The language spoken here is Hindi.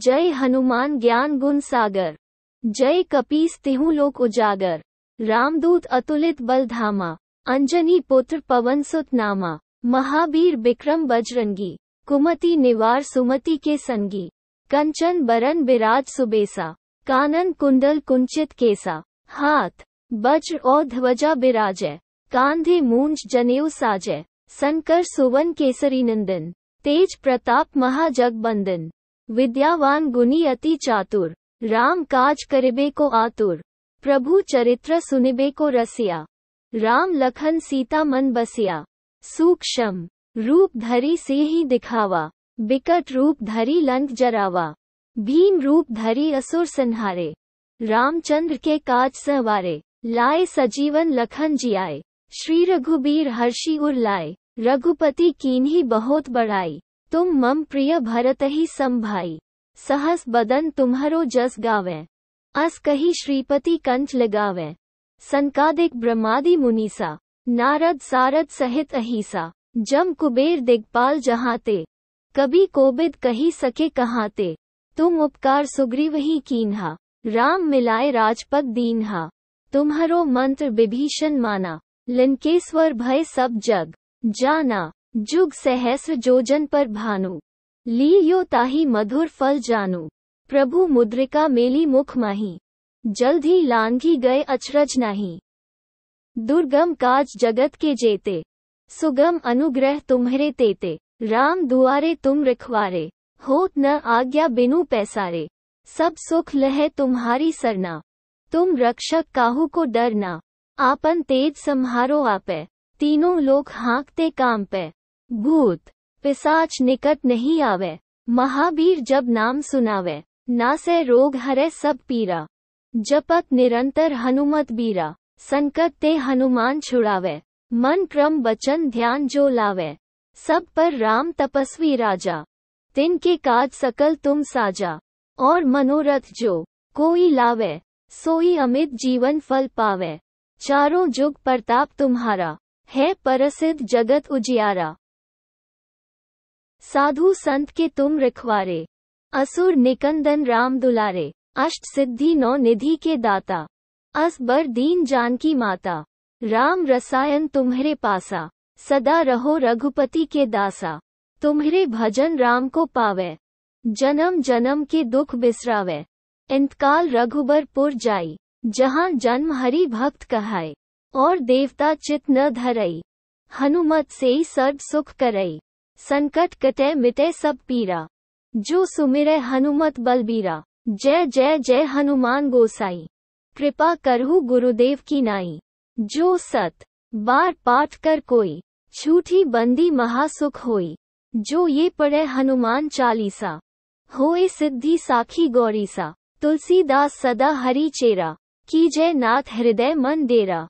जय हनुमान ज्ञान गुण सागर जय कपीस तिहु लोक उजागर रामदूत अतुलित बल धामा अंजनी पुत्र पवन सुत नामा महावीर बिक्रम बजरंगी कुमति निवार सुमति के संगी कंचन बरन विराज सुबेसा कानन कुंडल कुंचित केसा हाथ वज्र और ध्वजा बिराजय कांधे मूंज जनेऊ साजय संकर सुवन केसरी नंदन तेज प्रताप महाजगबंदन विद्यावान गुनी अति चातुर राम काज करिबे को आतुर प्रभु चरित्र सुनिबे को रसिया राम लखन सीता मन बसिया सूक्ष्म रूप धरी से ही दिखावा बिकट रूप धरी लंक जरावा भीम रूप धरी असुर संहारे रामचंद्र के काज सहवारे लाए सजीवन लखन जियाए श्री रघुबीर हर्षि उर लाए रघुपति कीन्ही बहुत बढ़ाई तुम मम प्रिय भरत ही संभाई सहस बदन तुम्हारो जस गावे अस कही श्रीपति कंच लगावे संकादिक ब्रह्मादि मुनीसा नारद सारद सहित अहिसा जम कुबेर दिग्पाल जहाते कभी कोबिद कही सके कहाते तुम उपकार सुग्रीव ही कीन्हा राम मिलाए राजपद दीन्हा तुम्हारो मंत्र विभीषण माना लिनकेश्वर भय सब जग जाना जुग सहस जोजन पर भानु ली यो ताही मधुर फल जानु प्रभु मुद्रिका मेली मुख माही जल्द ही लांघी गए अचरज नाही दुर्गम काज जगत के जेते सुगम अनुग्रह तुम्हरे तेते राम दुआरे तुम रिखवारे होत न आज्ञा बिनु पैसारे सब सुख लहे तुम्हारी सरना तुम रक्षक काहू को डरना आपन तेज संहारो आपे तीनों लोग हाँकते काम पे भूत पिसाच निकट नहीं आवे महावीर जब नाम सुनावे ना से रोग हरे सब पीरा जपत निरंतर हनुमत बीरा संकट ते हनुमान छुड़ावे मन क्रम बचन ध्यान जो लावे सब पर राम तपस्वी राजा तिन के काज सकल तुम साजा और मनोरथ जो कोई लावे सोई अमित जीवन फल पावे चारों जुग प्रताप तुम्हारा है परसिद्ध जगत उजियारा साधु संत के तुम रिखवारे असुर निकंदन राम दुलारे अष्ट सिद्धि नौ निधि के दाता असबर दीन जानकी माता राम रसायन तुम्हरे पासा सदा रहो रघुपति के दासा तुम्हरे भजन राम को पावे जन्म जन्म के दुख बिसरावे इंतकाल रघुबर पुर जाई जहाँ जन्म हरि भक्त कहाय और देवता चित न धरई हनुमत से ही सर्व सुख करई संकट कटे मिटे सब पीरा जो सुमिरे हनुमत बलबीरा जय जय जय हनुमान गोसाई कृपा करहु गुरुदेव की नाई जो सत बार पाठ कर कोई छूठी बंदी महासुख होई जो ये पढ़े हनुमान चालीसा होए सिद्धि साखी गौरीसा तुलसीदास सदा हरि चेरा की जय नाथ हृदय मन डेरा